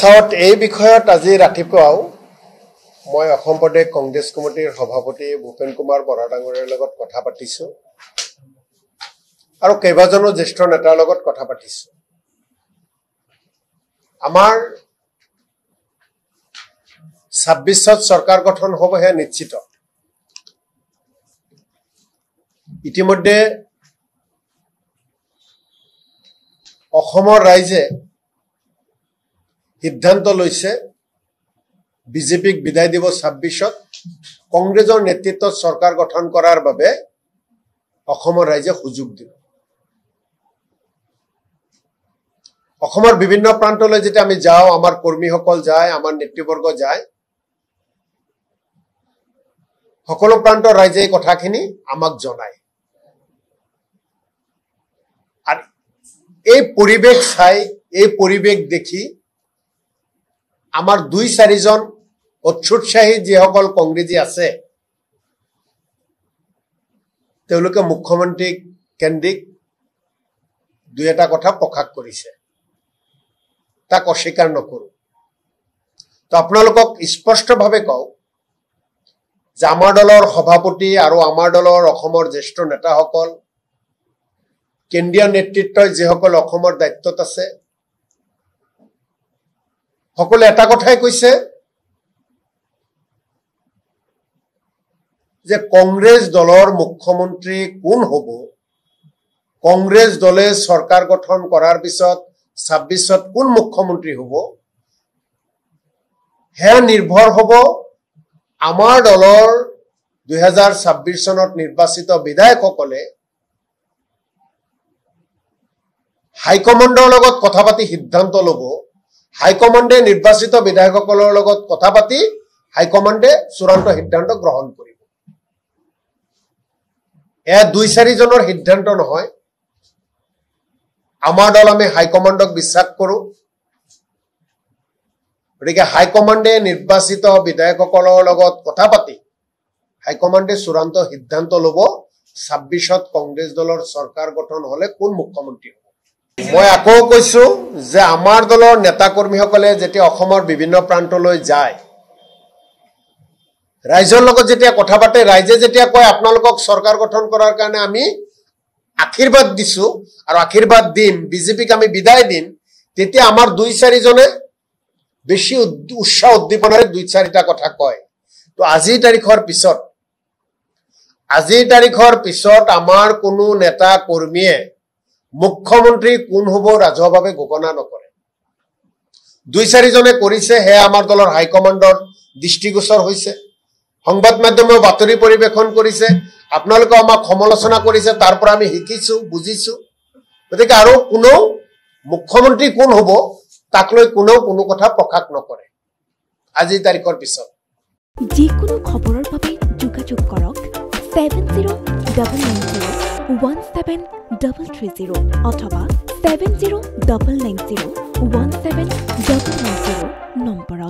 চাওক এই বিষয়ত আজি ৰাতিপুৱাও মই অসম প্ৰদেশ কংগ্ৰেছ কমিটিৰ সভাপতি ভূপেন কুমাৰ বৰা ডাঙৰীয়াৰ লগত কথা পাতিছোঁ আৰু কেইবাজনো জ্যেষ্ঠ নেতাৰ লগত কথা পাতিছোঁ আমাৰ ছাব্বিছত চৰকাৰ গঠন হ'ব সেয়া নিশ্চিত ইতিমধ্যে অসমৰ ৰাইজে সিদ্ধান্ত লৈছে বিজেপিক বিদায় দিব ছাব্বিছত কংগ্ৰেছৰ নেতৃত্বত চৰকাৰ গঠন কৰাৰ বাবে অসমৰ ৰাইজে সুযোগ দিব অসমৰ বিভিন্ন প্ৰান্তলৈ যেতিয়া আমি যাওঁ আমাৰ কৰ্মীসকল যায় আমাৰ নেতৃবৰ্গ যায় সকলো প্ৰান্তৰ ৰাইজে এই কথাখিনি আমাক জনায় আৰু এই পৰিৱেশ চাই এই পৰিৱেশ দেখি আমাৰ দুই চাৰিজন অচ্ছুৎসাহী যিসকল কংগ্ৰেছী আছে তেওঁলোকে মুখ্যমন্ত্ৰী কেন্দ্ৰিক দুই এটা কথা প্ৰকাশ কৰিছে তাক অস্বীকাৰ নকৰো তো আপোনালোকক স্পষ্টভাৱে কওঁ যে আমাৰ দলৰ সভাপতি আৰু আমাৰ দলৰ অসমৰ জ্যেষ্ঠ নেতাসকল কেন্দ্ৰীয় নেতৃত্বই যিসকল অসমৰ দায়িত্বত আছে সকলে এটা কথাই কৈছে যে কংগ্ৰেছ দলৰ মুখ্যমন্ত্ৰী কোন হ'ব কংগ্ৰেছ দলে চৰকাৰ গঠন কৰাৰ পিছত ছাব্বিছত কোন মুখ্যমন্ত্ৰী হ'ব সেয়া নিৰ্ভৰ হ'ব আমাৰ দলৰ দুহেজাৰ ছাব্বিছ চনত নিৰ্বাচিত বিধায়কসকলে হাইকমাণ্ডৰ লগত কথা পাতি সিদ্ধান্ত ল'ব হাইকমাণ্ডে নিৰ্বাচিত বিধায়কসকলৰ লগত কথা পাতি হাইকমাণ্ডে চূড়ান্ত সিদ্ধান্ত গ্ৰহণ কৰিব এয়া দুই চাৰিজনৰ সিদ্ধান্ত নহয় আমাৰ দল আমি হাইকমাণ্ডক বিশ্বাস কৰোঁ গতিকে হাইকমাণ্ডে নিৰ্বাচিত বিধায়কসকলৰ লগত কথা পাতি হাইকমাণ্ডে চূড়ান্ত সিদ্ধান্ত ল'ব ছাব্বিছত কংগ্ৰেছ দলৰ চৰকাৰ গঠন হ'লে কোন মুখ্যমন্ত্ৰী হ'ব মই আকৌ কৈছো যে আমাৰ দলৰ নেতা কৰ্মীসকলে যেতিয়া অসমৰ বিভিন্ন প্ৰান্তলৈ যায় ৰাইজৰ লগত যেতিয়া কথা পাতে ৰাইজে যেতিয়া কয় আপোনালোকক চৰকাৰ গঠন কৰাৰ কাৰণে আমি আশীৰ্বাদ দিছো আৰু আশীৰ্বাদ দিম বিজেপিক আমি বিদায় দিম তেতিয়া আমাৰ দুই চাৰিজনে বেছি উৎসাহ উদ্দীপনাৰে দুই চাৰিটা কথা কয় তো আজিৰ তাৰিখৰ পিছত আজিৰ তাৰিখৰ পিছত আমাৰ কোনো নেতা কৰ্মীয়ে মুখ্যমন্ত্ৰী কোন হব ৰাজহুৱাভাৱে ঘোষণা নকৰে দুই চাৰিজনে কৰিছে সেয়া আমাৰ দলৰ হাইকমাণ্ডৰ দৃষ্টিগোচৰ হৈছে সংবাদ মাধ্যমে বাতৰি পৰিৱেশন কৰিছে আপোনালোকে আমাক সমালোচনা কৰিছে তাৰ পৰা আমি শিকিছো বুজিছো গতিকে আৰু কোনেও মুখ্যমন্ত্ৰী কোন হব তাক লৈ কোনেও কোনো কথা প্ৰকাশ নকৰে আজিৰ তাৰিখৰ পিছত যিকোনো খবৰৰ বাবে যোগাযোগ কৰক double nine zero' double three zero' অথবা seven zero' double nine zero' one seven double nine zero' নম্বৰত